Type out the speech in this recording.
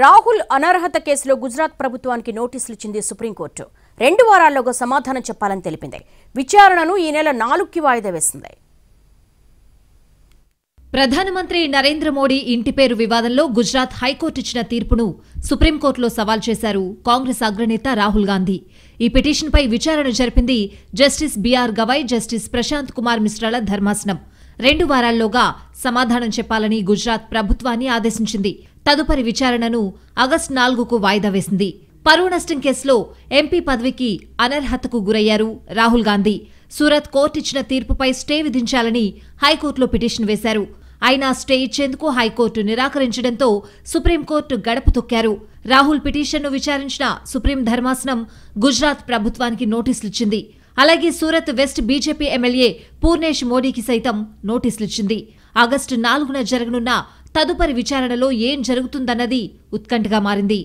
రాహుల్ అనర్హత కేసులో గుజరాత్ ప్రభుత్వానికి నోటీసులు ఇచ్చింది సుప్రీంకోర్టు రెండు వారాల్లోగా సమాధానం చెప్పాలని తెలిపింది విచారణను ఈ నెల నాలుగుకి వాయిదా వేసింది ప్రధానమంత్రి నరేంద్ర మోడీ ఇంటి పేరు వివాదంలో గుజరాత్ హైకోర్టు ఇచ్చిన తీర్పును సుప్రీంకోర్టులో సవాల్ చేశారు కాంగ్రెస్ అగ్రనేత రాహుల్ గాంధీ ఈ పిటిషన్పై విచారణ జరిపింది justice BR Gavai justice Prashant Kumar మిశ్రాల ధర్మాసనం రెండు వారాల్లోగా సమాధానం చెప్పాలని గుజరాత్ ప్రభుత్వాన్ని ఆదేశించింది తదుపరి విచారణను ఆగస్టు నాలుగుకు వాయిదా వేసింది పరువు నష్టం కేసులో ఎంపీ పదవికి అనర్హతకు గురయ్యారు రాహుల్ గాంధీ సూరత్ కోర్టు ఇచ్చిన తీర్పుపై స్టే విధించాలని హైకోర్టులో పిటిషన్ వేశారు అయినా స్టే ఇచ్చేందుకు హైకోర్టు నిరాకరించడంతో సుప్రీంకోర్టు గడప తొక్కారు రాహుల్ పిటిషన్ను విచారించిన సుప్రీం ధర్మాసనం గుజరాత్ ప్రభుత్వానికి నోటీసులిచ్చింది అలాగే Surat west BJP MLA Purnesh మోడీకి సైతం నోటీసులిచ్చింది ఆగస్టు నాలుగున జరగనున్న తదుపరి విచారణలో ఏం జరుగుతుందన్నది ఉత్కంఠగా మారింది